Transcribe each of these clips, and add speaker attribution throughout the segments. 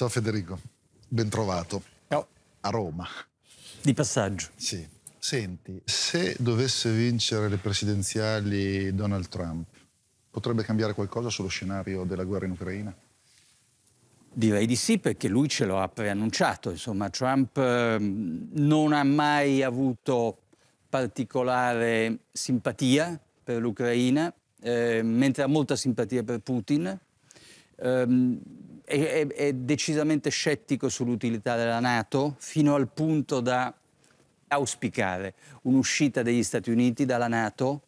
Speaker 1: Ciao Federico, bentrovato. Ciao. A Roma. Di passaggio. Sì. Senti, se dovesse vincere le presidenziali Donald Trump, potrebbe cambiare qualcosa sullo scenario della guerra in Ucraina? Direi di sì perché lui ce lo ha preannunciato, insomma Trump eh, non ha mai avuto particolare simpatia per l'Ucraina, eh, mentre ha molta simpatia per Putin. Eh, è, è decisamente scettico sull'utilità della Nato fino al punto da auspicare un'uscita degli Stati Uniti dalla Nato.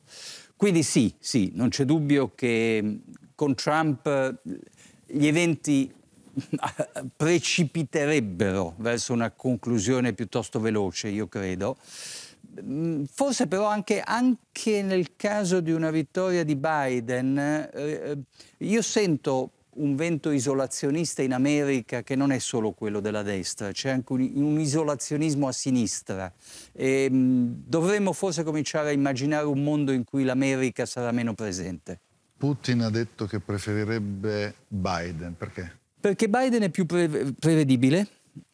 Speaker 1: Quindi sì, sì, non c'è dubbio che mm, con Trump eh, gli eventi precipiterebbero verso una conclusione piuttosto veloce, io credo. Mm, forse però anche, anche nel caso di una vittoria di Biden, eh, eh io sento un vento isolazionista in America che non è solo quello della destra, c'è anche un, un, isolazionismo a sinistra. E, ehm, mh, dovremmo forse cominciare a immaginare un mondo in cui l'America sarà meno presente. Putin ha detto che preferirebbe Biden, perché? Perché Biden è più pre prevedibile.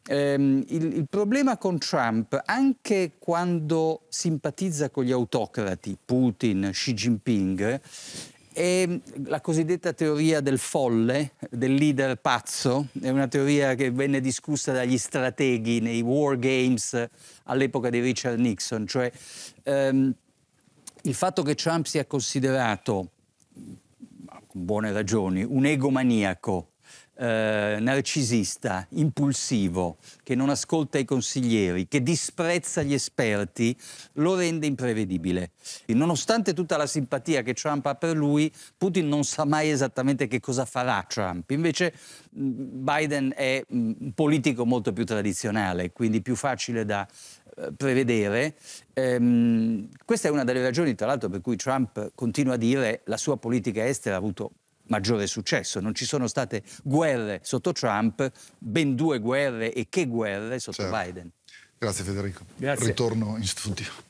Speaker 1: Ehm, il, il problema con Trump, anche quando simpatizza con gli autocrati, Putin, Xi Jinping, e ehm, la cosiddetta teoria del folle, del leader pazzo, è una teoria che venne discussa dagli strateghi nei war games all'epoca di Richard Nixon, cioè ehm, il fatto che Trump sia considerato, con buone ragioni, un egomaniaco, eh, narcisista, impulsivo, che non ascolta i consiglieri, che disprezza gli esperti, lo rende imprevedibile. E nonostante tutta la simpatia che Trump ha per lui, Putin non sa mai esattamente che cosa farà Trump. Invece mm, Biden è mm, un politico molto più tradizionale, quindi più facile da eh, prevedere. Ehm, questa è una delle ragioni, tra l'altro, per cui Trump continua a dire che la sua politica estera ha avuto maggiore successo. Non ci sono state guerre sotto Trump, ben due guerre e che guerre sotto certo. Biden. Grazie Federico. Grazie. Ritorno in studio.